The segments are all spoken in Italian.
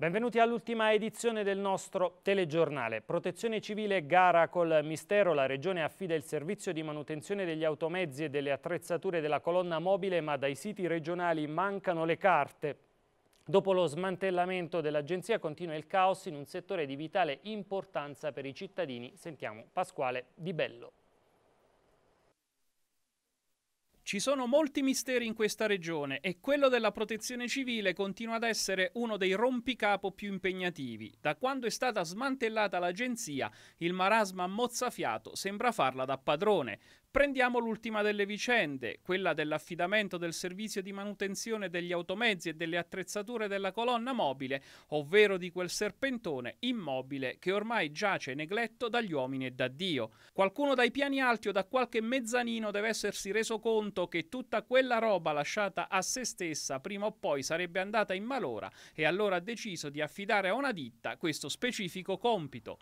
Benvenuti all'ultima edizione del nostro telegiornale. Protezione civile gara col mistero. La regione affida il servizio di manutenzione degli automezzi e delle attrezzature della colonna mobile, ma dai siti regionali mancano le carte. Dopo lo smantellamento dell'agenzia continua il caos in un settore di vitale importanza per i cittadini. Sentiamo Pasquale Di Bello. Ci sono molti misteri in questa regione e quello della protezione civile continua ad essere uno dei rompicapo più impegnativi. Da quando è stata smantellata l'agenzia, il marasma mozzafiato sembra farla da padrone. Prendiamo l'ultima delle vicende, quella dell'affidamento del servizio di manutenzione degli automezzi e delle attrezzature della colonna mobile, ovvero di quel serpentone immobile che ormai giace negletto dagli uomini e da Dio. Qualcuno dai piani alti o da qualche mezzanino deve essersi reso conto che tutta quella roba lasciata a se stessa prima o poi sarebbe andata in malora e allora ha deciso di affidare a una ditta questo specifico compito.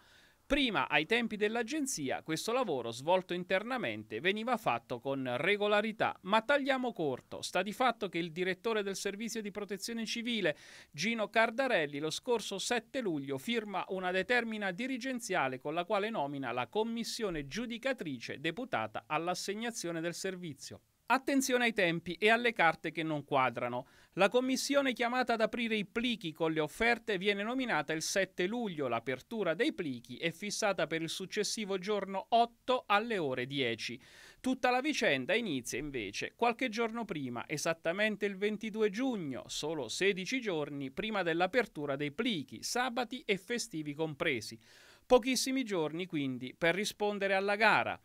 Prima, ai tempi dell'agenzia, questo lavoro svolto internamente veniva fatto con regolarità, ma tagliamo corto. Sta di fatto che il direttore del servizio di protezione civile, Gino Cardarelli, lo scorso 7 luglio firma una determina dirigenziale con la quale nomina la commissione giudicatrice deputata all'assegnazione del servizio. Attenzione ai tempi e alle carte che non quadrano. La commissione chiamata ad aprire i plichi con le offerte viene nominata il 7 luglio. L'apertura dei plichi è fissata per il successivo giorno 8 alle ore 10. Tutta la vicenda inizia invece qualche giorno prima, esattamente il 22 giugno, solo 16 giorni prima dell'apertura dei plichi, sabati e festivi compresi. Pochissimi giorni quindi per rispondere alla gara.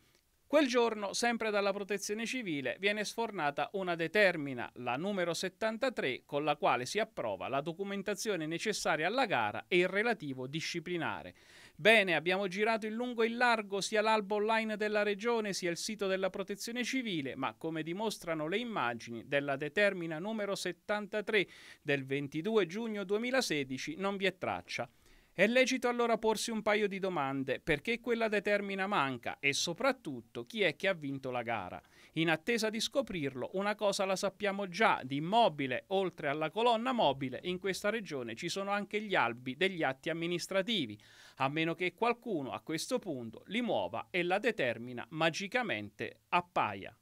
Quel giorno, sempre dalla protezione civile, viene sfornata una determina, la numero 73, con la quale si approva la documentazione necessaria alla gara e il relativo disciplinare. Bene, abbiamo girato in lungo e in largo sia l'albo online della regione sia il sito della protezione civile, ma come dimostrano le immagini della determina numero 73 del 22 giugno 2016 non vi è traccia. È lecito allora porsi un paio di domande, perché quella determina manca e soprattutto chi è che ha vinto la gara. In attesa di scoprirlo, una cosa la sappiamo già, di immobile, oltre alla colonna mobile, in questa regione ci sono anche gli albi degli atti amministrativi, a meno che qualcuno a questo punto li muova e la determina magicamente appaia.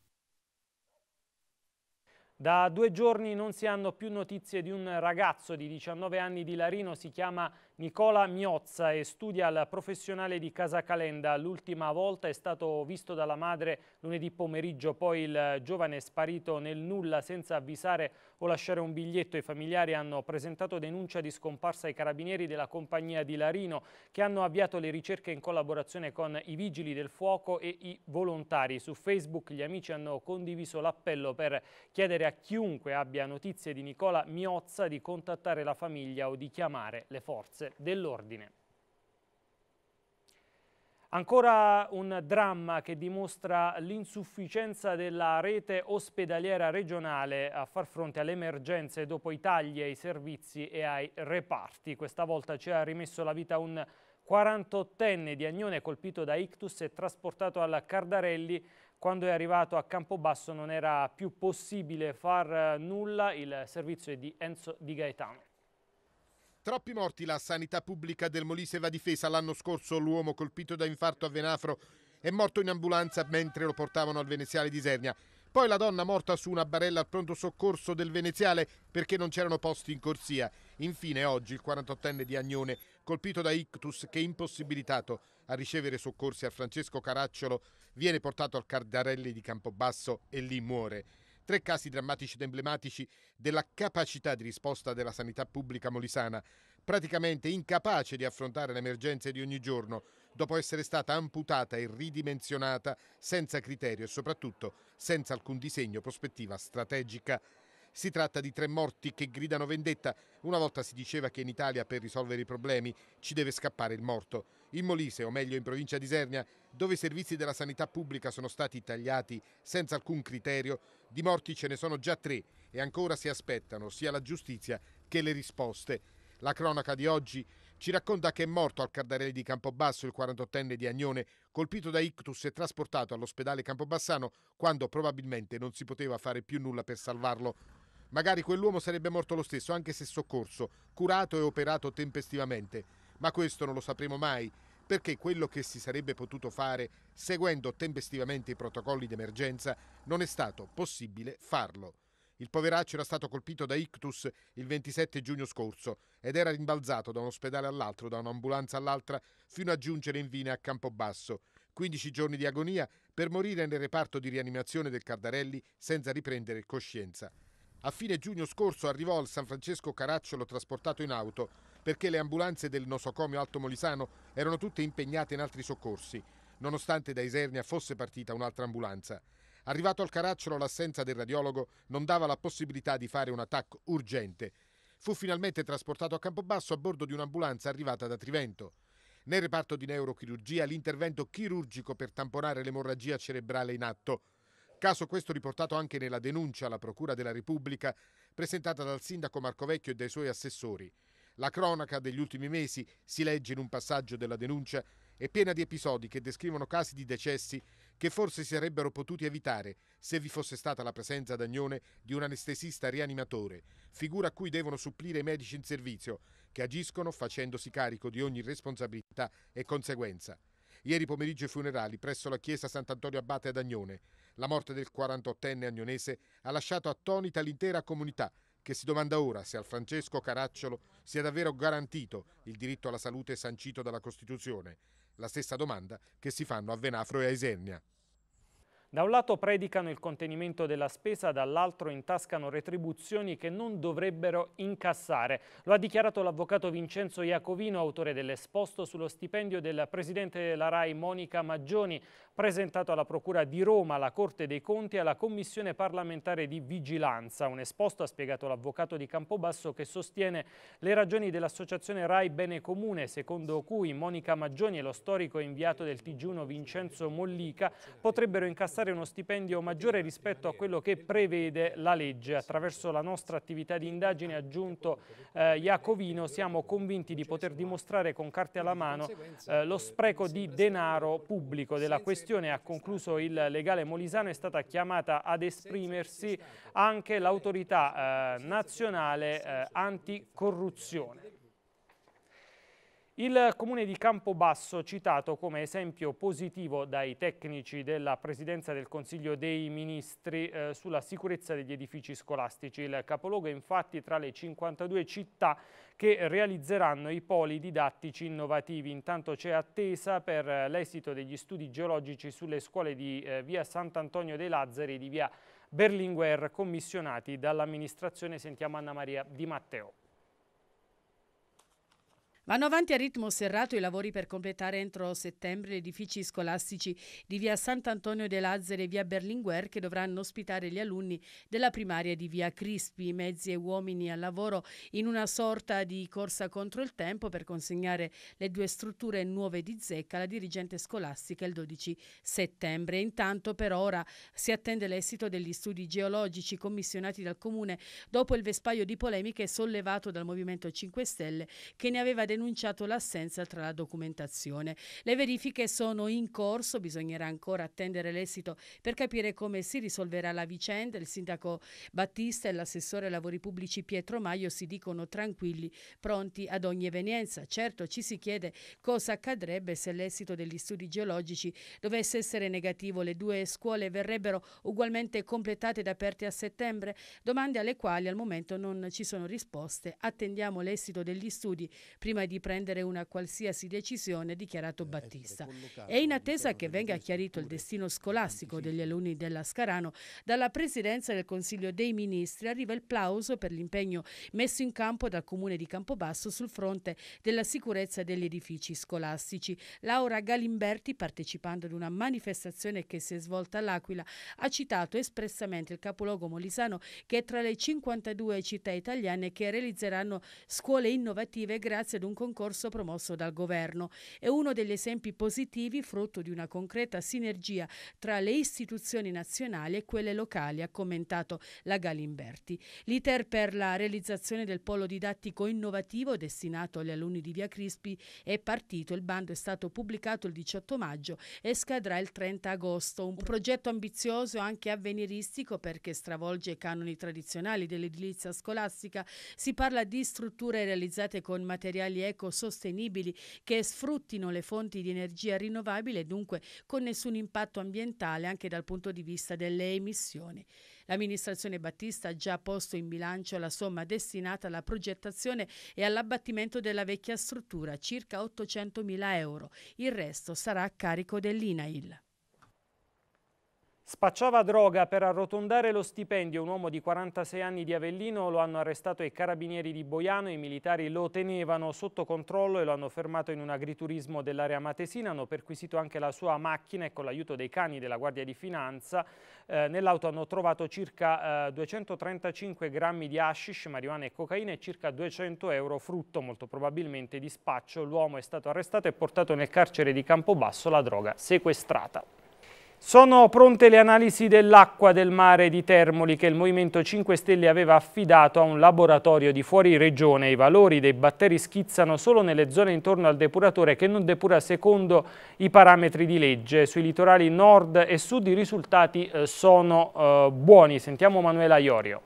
Da due giorni non si hanno più notizie di un ragazzo di 19 anni di Larino, si chiama Nicola Miozza e studia al professionale di Casa Calenda. L'ultima volta è stato visto dalla madre lunedì pomeriggio, poi il giovane è sparito nel nulla senza avvisare o lasciare un biglietto. I familiari hanno presentato denuncia di scomparsa ai carabinieri della compagnia di Larino che hanno avviato le ricerche in collaborazione con i vigili del fuoco e i volontari. Su Facebook gli amici hanno condiviso l'appello per chiedere a chiunque abbia notizie di Nicola Miozza di contattare la famiglia o di chiamare le forze dell'ordine. Ancora un dramma che dimostra l'insufficienza della rete ospedaliera regionale a far fronte alle emergenze dopo i tagli ai servizi e ai reparti. Questa volta ci ha rimesso la vita un 48enne di Agnone colpito da ictus e trasportato alla Cardarelli quando è arrivato a Campobasso non era più possibile far eh, nulla, il servizio è di Enzo Di Gaetano. Troppi morti la sanità pubblica del Molise va difesa. L'anno scorso l'uomo colpito da infarto a Venafro è morto in ambulanza mentre lo portavano al veneziale di Sernia. Poi la donna morta su una barella al pronto soccorso del veneziale perché non c'erano posti in corsia. Infine oggi il 48enne di Agnone colpito da ictus che impossibilitato a ricevere soccorsi a Francesco Caracciolo viene portato al Cardarelli di Campobasso e lì muore. Tre casi drammatici ed emblematici della capacità di risposta della sanità pubblica molisana, praticamente incapace di affrontare le emergenze di ogni giorno, dopo essere stata amputata e ridimensionata senza criterio e soprattutto senza alcun disegno prospettiva strategica si tratta di tre morti che gridano vendetta. Una volta si diceva che in Italia per risolvere i problemi ci deve scappare il morto. In Molise, o meglio in provincia di Isernia, dove i servizi della sanità pubblica sono stati tagliati senza alcun criterio, di morti ce ne sono già tre e ancora si aspettano sia la giustizia che le risposte. La cronaca di oggi ci racconta che è morto al Cardarelli di Campobasso il 48enne di Agnone, colpito da ictus e trasportato all'ospedale Campobassano quando probabilmente non si poteva fare più nulla per salvarlo. Magari quell'uomo sarebbe morto lo stesso, anche se soccorso, curato e operato tempestivamente. Ma questo non lo sapremo mai, perché quello che si sarebbe potuto fare, seguendo tempestivamente i protocolli d'emergenza, non è stato possibile farlo. Il poveraccio era stato colpito da ictus il 27 giugno scorso ed era rimbalzato da un ospedale all'altro, da un'ambulanza all'altra, fino a giungere in infine a Campobasso. 15 giorni di agonia per morire nel reparto di rianimazione del Cardarelli senza riprendere coscienza. A fine giugno scorso arrivò al San Francesco Caracciolo trasportato in auto perché le ambulanze del nosocomio Alto Molisano erano tutte impegnate in altri soccorsi, nonostante da Isernia fosse partita un'altra ambulanza. Arrivato al Caracciolo l'assenza del radiologo non dava la possibilità di fare un attacco urgente. Fu finalmente trasportato a Campobasso a bordo di un'ambulanza arrivata da Trivento. Nel reparto di neurochirurgia l'intervento chirurgico per tamponare l'emorragia cerebrale in atto Caso questo riportato anche nella denuncia alla Procura della Repubblica presentata dal sindaco Marco Vecchio e dai suoi assessori. La cronaca degli ultimi mesi, si legge in un passaggio della denuncia, è piena di episodi che descrivono casi di decessi che forse si sarebbero potuti evitare se vi fosse stata la presenza ad Agnone di un anestesista rianimatore, figura a cui devono supplire i medici in servizio, che agiscono facendosi carico di ogni responsabilità e conseguenza. Ieri pomeriggio i funerali presso la chiesa Sant'Antonio Abate ad Agnone. La morte del 48enne agnonese ha lasciato attonita l'intera comunità che si domanda ora se al Francesco Caracciolo sia davvero garantito il diritto alla salute sancito dalla Costituzione. La stessa domanda che si fanno a Venafro e a Isernia. Da un lato predicano il contenimento della spesa, dall'altro intascano retribuzioni che non dovrebbero incassare. Lo ha dichiarato l'avvocato Vincenzo Iacovino, autore dell'esposto sullo stipendio del presidente della RAI Monica Maggioni, presentato alla Procura di Roma, alla Corte dei Conti e alla Commissione parlamentare di Vigilanza. Un esposto ha spiegato l'avvocato di Campobasso che sostiene le ragioni dell'associazione RAI Bene Comune, secondo cui Monica Maggioni e lo storico inviato del TG1 Vincenzo Mollica potrebbero incassare versare uno stipendio maggiore rispetto a quello che prevede la legge. Attraverso la nostra attività di indagine, ha aggiunto eh, Iacovino, siamo convinti di poter dimostrare con carte alla mano eh, lo spreco di denaro pubblico della questione. Ha concluso il legale Molisano, è stata chiamata ad esprimersi anche l'autorità eh, nazionale eh, anticorruzione. Il comune di Campobasso, citato come esempio positivo dai tecnici della Presidenza del Consiglio dei Ministri eh, sulla sicurezza degli edifici scolastici. Il capoluogo è infatti tra le 52 città che realizzeranno i poli didattici innovativi. Intanto c'è attesa per l'esito degli studi geologici sulle scuole di eh, via Sant'Antonio dei Lazzari e di via Berlinguer commissionati dall'amministrazione. Sentiamo Anna Maria Di Matteo. Vanno avanti a ritmo serrato i lavori per completare entro settembre gli edifici scolastici di via Sant'Antonio de Lazzere e via Berlinguer che dovranno ospitare gli alunni della primaria di via Crispi, mezzi e uomini al lavoro in una sorta di corsa contro il tempo per consegnare le due strutture nuove di zecca alla dirigente scolastica il 12 settembre. Intanto per ora si attende l'esito degli studi geologici commissionati dal comune dopo il vespaio di polemiche sollevato dal Movimento 5 Stelle che ne aveva denunciato l'assenza tra la documentazione. Le verifiche sono in corso, bisognerà ancora attendere l'esito per capire come si risolverà la vicenda. Il sindaco Battista e l'assessore ai lavori pubblici Pietro Maio si dicono tranquilli, pronti ad ogni evenienza. Certo ci si chiede cosa accadrebbe se l'esito degli studi geologici dovesse essere negativo. Le due scuole verrebbero ugualmente completate ed aperte a settembre? Domande alle quali al momento non ci sono risposte. Attendiamo l'esito degli studi prima prima di prendere una qualsiasi decisione, ha dichiarato eh, Battista. E in attesa che venga chiarito il destino scolastico degli alunni della Scarano, dalla Presidenza del Consiglio dei Ministri arriva il plauso per l'impegno messo in campo dal Comune di Campobasso sul fronte della sicurezza degli edifici scolastici. Laura Galimberti, partecipando ad una manifestazione che si è svolta all'Aquila, ha citato espressamente il capoluogo molisano che è tra le 52 città italiane che realizzeranno scuole innovative grazie ad un un concorso promosso dal governo. È uno degli esempi positivi frutto di una concreta sinergia tra le istituzioni nazionali e quelle locali, ha commentato la Galimberti. L'iter per la realizzazione del polo didattico innovativo destinato agli alunni di Via Crispi è partito. Il bando è stato pubblicato il 18 maggio e scadrà il 30 agosto. Un progetto ambizioso anche avveniristico perché stravolge i canoni tradizionali dell'edilizia scolastica. Si parla di strutture realizzate con materiali ecosostenibili che sfruttino le fonti di energia rinnovabile e dunque con nessun impatto ambientale anche dal punto di vista delle emissioni. L'amministrazione Battista ha già posto in bilancio la somma destinata alla progettazione e all'abbattimento della vecchia struttura, circa 800.000 euro. Il resto sarà a carico dell'INAIL. Spacciava droga per arrotondare lo stipendio. Un uomo di 46 anni di Avellino lo hanno arrestato i carabinieri di Boiano. I militari lo tenevano sotto controllo e lo hanno fermato in un agriturismo dell'area Matesina. Hanno perquisito anche la sua macchina e con l'aiuto dei cani della Guardia di Finanza eh, nell'auto hanno trovato circa eh, 235 grammi di hashish, marijuana e cocaina e circa 200 euro frutto, molto probabilmente di spaccio. L'uomo è stato arrestato e portato nel carcere di Campobasso la droga sequestrata. Sono pronte le analisi dell'acqua del mare di Termoli che il Movimento 5 Stelle aveva affidato a un laboratorio di fuori regione. I valori dei batteri schizzano solo nelle zone intorno al depuratore che non depura secondo i parametri di legge. Sui litorali nord e sud i risultati eh, sono eh, buoni. Sentiamo Manuela Iorio.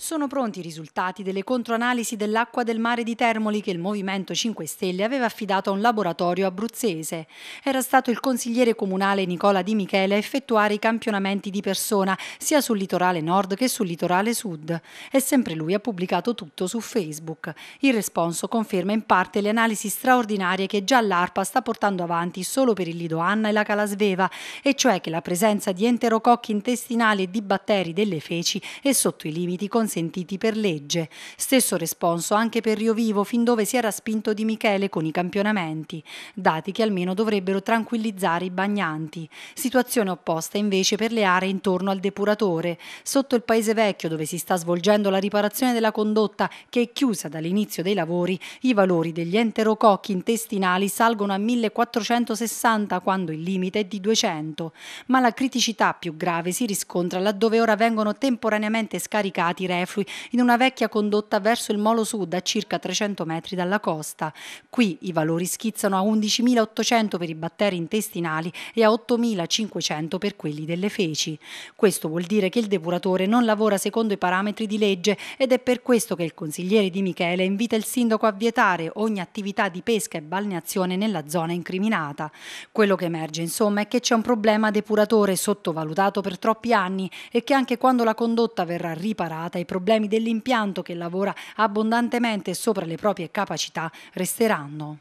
Sono pronti i risultati delle controanalisi dell'acqua del mare di Termoli che il Movimento 5 Stelle aveva affidato a un laboratorio abruzzese. Era stato il consigliere comunale Nicola Di Michele a effettuare i campionamenti di persona sia sul litorale nord che sul litorale sud e sempre lui ha pubblicato tutto su Facebook. Il responso conferma in parte le analisi straordinarie che già l'ARPA sta portando avanti solo per il Lido Anna e la Calasveva, e cioè che la presenza di enterococchi intestinali e di batteri delle feci è sotto i limiti considerati consentiti per legge. Stesso responso anche per Rio Vivo, fin dove si era spinto Di Michele con i campionamenti, dati che almeno dovrebbero tranquillizzare i bagnanti. Situazione opposta invece per le aree intorno al depuratore. Sotto il Paese Vecchio, dove si sta svolgendo la riparazione della condotta, che è chiusa dall'inizio dei lavori, i valori degli enterococchi intestinali salgono a 1460 quando il limite è di 200. Ma la criticità più grave si riscontra laddove ora vengono temporaneamente scaricati resti reflui in una vecchia condotta verso il molo sud a circa 300 metri dalla costa. Qui i valori schizzano a 11.800 per i batteri intestinali e a 8.500 per quelli delle feci. Questo vuol dire che il depuratore non lavora secondo i parametri di legge ed è per questo che il consigliere di Michele invita il sindaco a vietare ogni attività di pesca e balneazione nella zona incriminata. Quello che emerge insomma è che c'è un problema depuratore sottovalutato per troppi anni e che anche quando la condotta verrà riparata i problemi dell'impianto che lavora abbondantemente sopra le proprie capacità resteranno.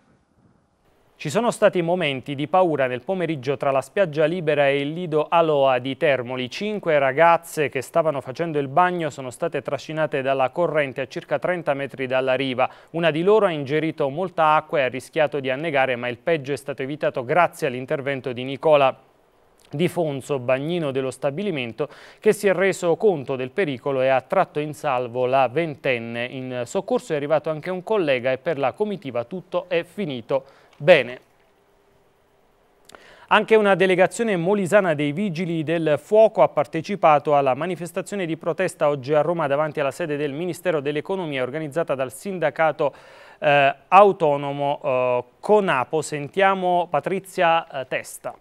Ci sono stati momenti di paura nel pomeriggio tra la spiaggia libera e il lido Aloa di Termoli. Cinque ragazze che stavano facendo il bagno sono state trascinate dalla corrente a circa 30 metri dalla riva. Una di loro ha ingerito molta acqua e ha rischiato di annegare, ma il peggio è stato evitato grazie all'intervento di Nicola di Fonzo, bagnino dello stabilimento, che si è reso conto del pericolo e ha tratto in salvo la ventenne. In soccorso è arrivato anche un collega e per la comitiva tutto è finito bene. Anche una delegazione molisana dei Vigili del Fuoco ha partecipato alla manifestazione di protesta oggi a Roma davanti alla sede del Ministero dell'Economia organizzata dal sindacato eh, autonomo eh, Conapo. Sentiamo Patrizia eh, Testa.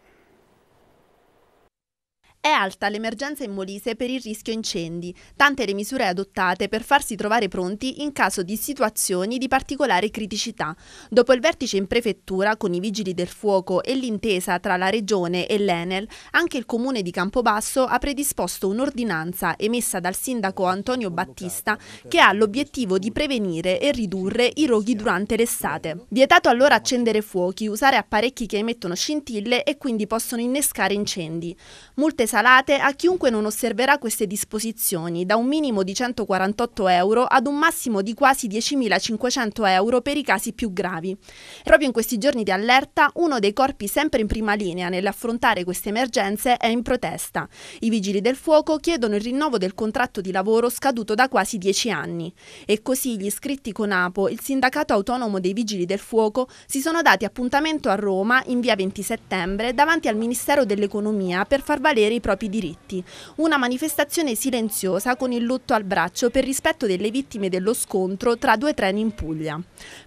È alta l'emergenza in Molise per il rischio incendi, tante le misure adottate per farsi trovare pronti in caso di situazioni di particolare criticità. Dopo il vertice in prefettura con i vigili del fuoco e l'intesa tra la regione e l'Enel, anche il comune di Campobasso ha predisposto un'ordinanza emessa dal sindaco Antonio Battista che ha l'obiettivo di prevenire e ridurre i roghi durante l'estate. Vietato allora accendere fuochi, usare apparecchi che emettono scintille e quindi possono innescare incendi. Multe salate a chiunque non osserverà queste disposizioni, da un minimo di 148 euro ad un massimo di quasi 10.500 euro per i casi più gravi. Proprio in questi giorni di allerta, uno dei corpi sempre in prima linea nell'affrontare queste emergenze è in protesta. I vigili del fuoco chiedono il rinnovo del contratto di lavoro scaduto da quasi 10 anni. E così gli iscritti con APO, il sindacato autonomo dei vigili del fuoco, si sono dati appuntamento a Roma in via 20 settembre davanti al Ministero dell'Economia per far valere i propri diritti. Una manifestazione silenziosa con il lutto al braccio per rispetto delle vittime dello scontro tra due treni in Puglia.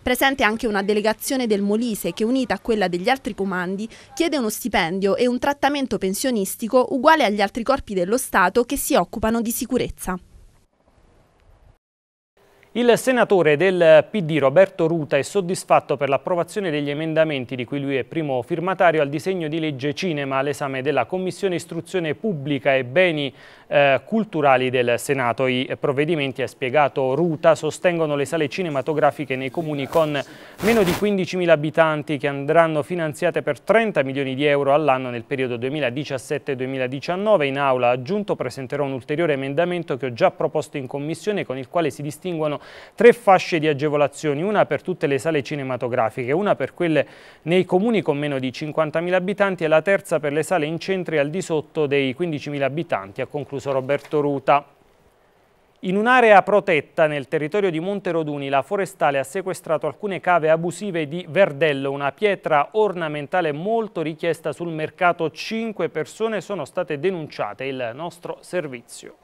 Presente anche una delegazione del Molise che unita a quella degli altri comandi chiede uno stipendio e un trattamento pensionistico uguale agli altri corpi dello Stato che si occupano di sicurezza. Il senatore del PD Roberto Ruta è soddisfatto per l'approvazione degli emendamenti di cui lui è primo firmatario al disegno di legge cinema all'esame della Commissione Istruzione Pubblica e Beni eh, Culturali del Senato. I provvedimenti, ha spiegato Ruta, sostengono le sale cinematografiche nei comuni con meno di 15.000 abitanti che andranno finanziate per 30 milioni di euro all'anno nel periodo 2017-2019. In aula aggiunto presenterò un ulteriore emendamento che ho già proposto in commissione con il quale si distinguono tre fasce di agevolazioni, una per tutte le sale cinematografiche, una per quelle nei comuni con meno di 50.000 abitanti e la terza per le sale in centri al di sotto dei 15.000 abitanti, ha concluso Roberto Ruta. In un'area protetta nel territorio di Monte Roduni, la forestale ha sequestrato alcune cave abusive di verdello, una pietra ornamentale molto richiesta sul mercato. Cinque persone sono state denunciate, il nostro servizio.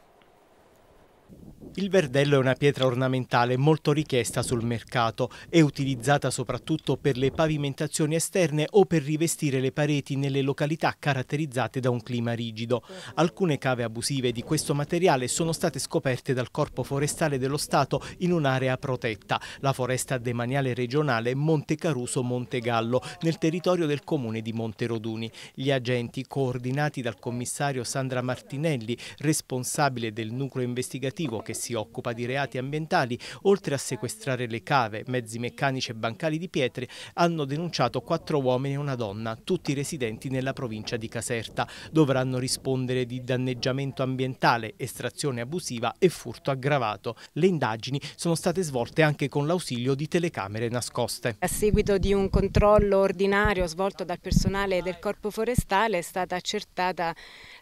Il verdello è una pietra ornamentale molto richiesta sul mercato È utilizzata soprattutto per le pavimentazioni esterne o per rivestire le pareti nelle località caratterizzate da un clima rigido. Alcune cave abusive di questo materiale sono state scoperte dal Corpo Forestale dello Stato in un'area protetta, la foresta demaniale regionale Monte Caruso-Monte Gallo, nel territorio del comune di Monteroduni. Gli agenti, coordinati dal commissario Sandra Martinelli, responsabile del nucleo investigativo investigativo che si occupa di reati ambientali, oltre a sequestrare le cave, mezzi meccanici e bancali di pietre, hanno denunciato quattro uomini e una donna, tutti residenti nella provincia di Caserta. Dovranno rispondere di danneggiamento ambientale, estrazione abusiva e furto aggravato. Le indagini sono state svolte anche con l'ausilio di telecamere nascoste. A seguito di un controllo ordinario svolto dal personale del Corpo Forestale è stata accertata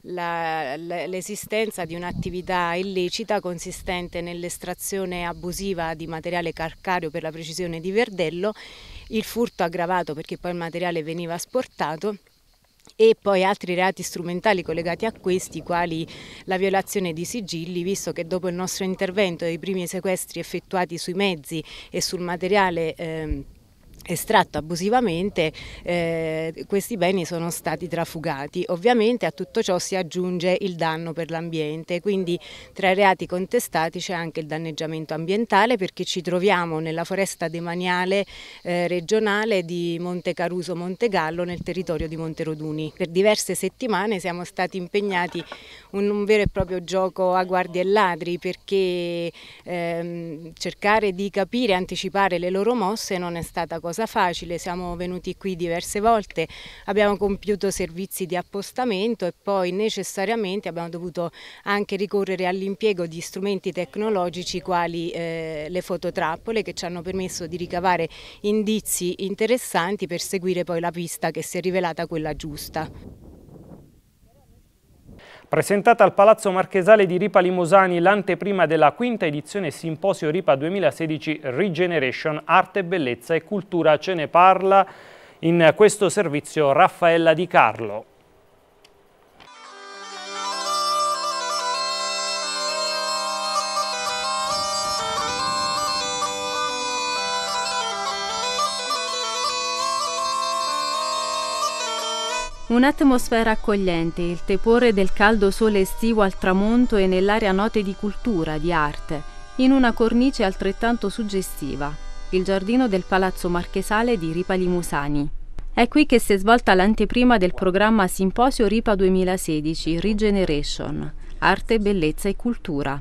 l'esistenza di un'attività illecita consistente nell'estrazione abusiva di materiale calcareo per la precisione di Verdello, il furto aggravato perché poi il materiale veniva asportato e poi altri reati strumentali collegati a questi, quali la violazione di sigilli, visto che dopo il nostro intervento e i primi sequestri effettuati sui mezzi e sul materiale eh, estratto abusivamente, eh, questi beni sono stati trafugati. Ovviamente a tutto ciò si aggiunge il danno per l'ambiente, quindi tra i reati contestati c'è anche il danneggiamento ambientale perché ci troviamo nella foresta demaniale eh, regionale di Monte Caruso Montegallo nel territorio di Monteroduni. Per diverse settimane siamo stati impegnati in un vero e proprio gioco a guardie e ladri perché ehm, cercare di capire, anticipare le loro mosse non è stata cosa cosa facile, siamo venuti qui diverse volte, abbiamo compiuto servizi di appostamento e poi necessariamente abbiamo dovuto anche ricorrere all'impiego di strumenti tecnologici quali eh, le fototrappole che ci hanno permesso di ricavare indizi interessanti per seguire poi la pista che si è rivelata quella giusta. Presentata al Palazzo Marchesale di Ripa Limosani l'anteprima della quinta edizione Simposio Ripa 2016 Regeneration Arte, Bellezza e Cultura ce ne parla in questo servizio Raffaella Di Carlo. Un'atmosfera accogliente, il tepore del caldo sole estivo al tramonto e nell'area note di cultura, di arte, in una cornice altrettanto suggestiva, il giardino del Palazzo Marchesale di Ripa Limusani. È qui che si è svolta l'anteprima del programma Simposio Ripa 2016 Regeneration, Arte, Bellezza e Cultura.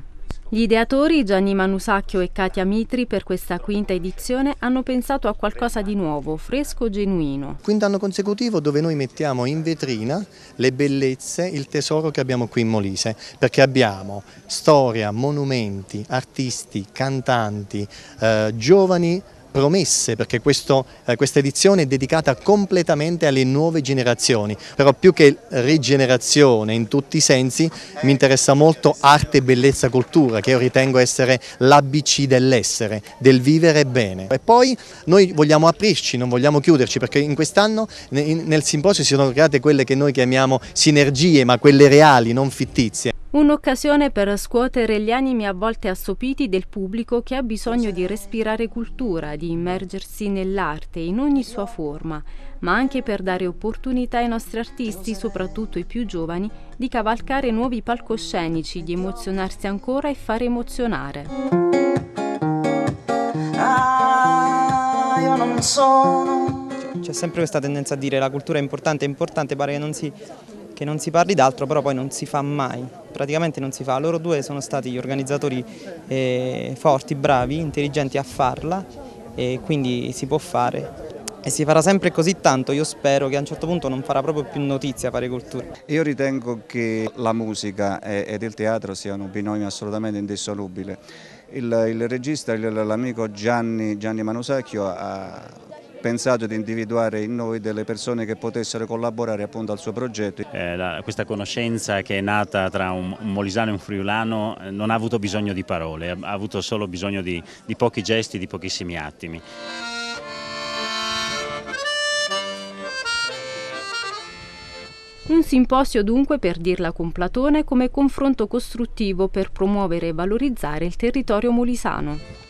Gli ideatori Gianni Manusacchio e Katia Mitri per questa quinta edizione hanno pensato a qualcosa di nuovo, fresco, genuino. Quinto anno consecutivo dove noi mettiamo in vetrina le bellezze, il tesoro che abbiamo qui in Molise, perché abbiamo storia, monumenti, artisti, cantanti, eh, giovani promesse, perché questo, eh, questa edizione è dedicata completamente alle nuove generazioni, però più che rigenerazione in tutti i sensi mi interessa molto arte, bellezza, cultura, che io ritengo essere l'ABC dell'essere, del vivere bene. E poi noi vogliamo aprirci, non vogliamo chiuderci, perché in quest'anno nel simposio si sono create quelle che noi chiamiamo sinergie, ma quelle reali, non fittizie. Un'occasione per scuotere gli animi a volte assopiti del pubblico che ha bisogno di respirare cultura, di immergersi nell'arte in ogni sua forma, ma anche per dare opportunità ai nostri artisti, soprattutto i più giovani, di cavalcare nuovi palcoscenici, di emozionarsi ancora e far emozionare. Ah, io non sono. C'è sempre questa tendenza a dire la cultura è importante, è importante, pare che non si che non si parli d'altro, però poi non si fa mai, praticamente non si fa. Loro due sono stati gli organizzatori eh, forti, bravi, intelligenti a farla e quindi si può fare. E si farà sempre così tanto, io spero che a un certo punto non farà proprio più notizia fare cultura. Io ritengo che la musica ed il teatro siano binomio assolutamente indissolubile. Il, il regista, l'amico Gianni, Gianni Manusecchio ha pensato di individuare in noi delle persone che potessero collaborare appunto al suo progetto. Eh, la, questa conoscenza che è nata tra un, un, molisano e un friulano eh, non ha avuto bisogno di parole, ha, avuto solo bisogno di, di pochi gesti, di pochissimi attimi. Un simposio dunque, per dirla con Platone, come confronto costruttivo per promuovere e valorizzare il territorio molisano.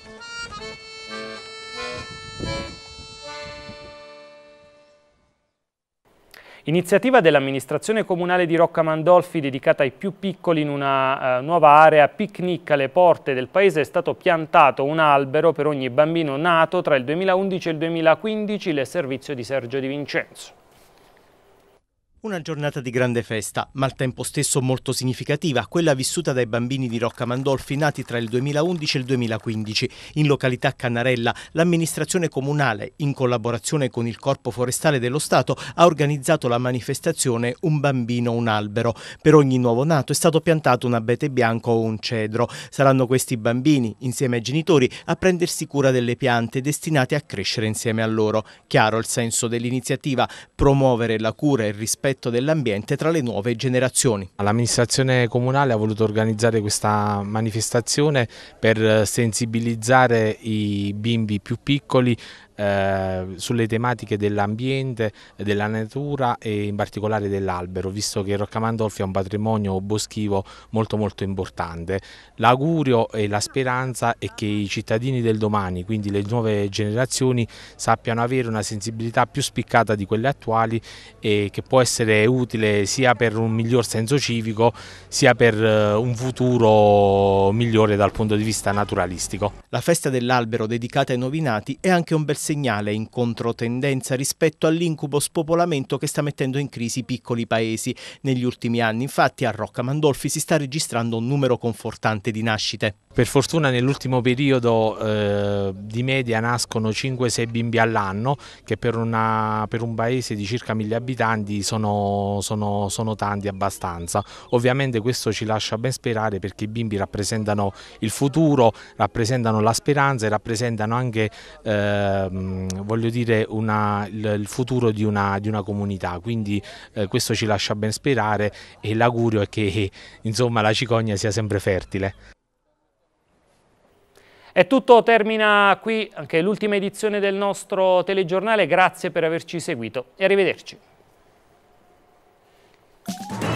Iniziativa dell'amministrazione comunale di Rocca Mandolfi dedicata ai più piccoli in una eh, nuova area picnic alle porte del paese è stato piantato un albero per ogni bambino nato tra il 2011 e il 2015 nel servizio di Sergio Di Vincenzo. Una giornata di grande festa, ma al tempo stesso molto significativa, quella vissuta dai bambini di Rocca Mandolfi nati tra il 2011 e il 2015. In località Cannarella, l'amministrazione comunale, in collaborazione con il Corpo Forestale dello Stato, ha organizzato la manifestazione Un bambino, un albero. Per ogni nuovo nato è stato piantato un abete bianco o un cedro. Saranno questi bambini, insieme ai genitori, a prendersi cura delle piante destinate a crescere insieme a loro. Chiaro il senso dell'iniziativa, promuovere la cura e il rispetto rispetto dell'ambiente tra le nuove generazioni. L'amministrazione comunale ha voluto organizzare questa manifestazione per sensibilizzare i bimbi più piccoli eh, sulle tematiche dell'ambiente, della natura e in particolare dell'albero, visto che Roccamandolfi è un patrimonio boschivo molto molto importante. L'augurio e la speranza è che i cittadini del domani, quindi le nuove generazioni, sappiano avere una sensibilità più spiccata di quelle attuali e che può essere utile sia per un miglior senso civico sia per eh, un futuro migliore dal punto di vista naturalistico. La festa dell'albero dedicata ai novinati è anche un bel segnale in controtendenza rispetto all'incubo spopolamento che sta mettendo in crisi i piccoli paesi. Negli ultimi anni infatti a Rocca Mandolfi si sta registrando un numero confortante di nascite. Per fortuna nell'ultimo periodo eh, di media nascono 5-6 bimbi all'anno che per, una, per, un paese di circa 1000 abitanti sono, sono, sono tanti abbastanza. Ovviamente questo ci lascia ben sperare perché i bimbi rappresentano il futuro, rappresentano la speranza e rappresentano anche eh, Ehm, voglio dire una, il, futuro di una, di una comunità, quindi eh, questo ci lascia ben sperare e l'augurio è che insomma, la cicogna sia sempre fertile. È tutto, termina qui anche l'ultima edizione del nostro telegiornale, grazie per averci seguito e arrivederci.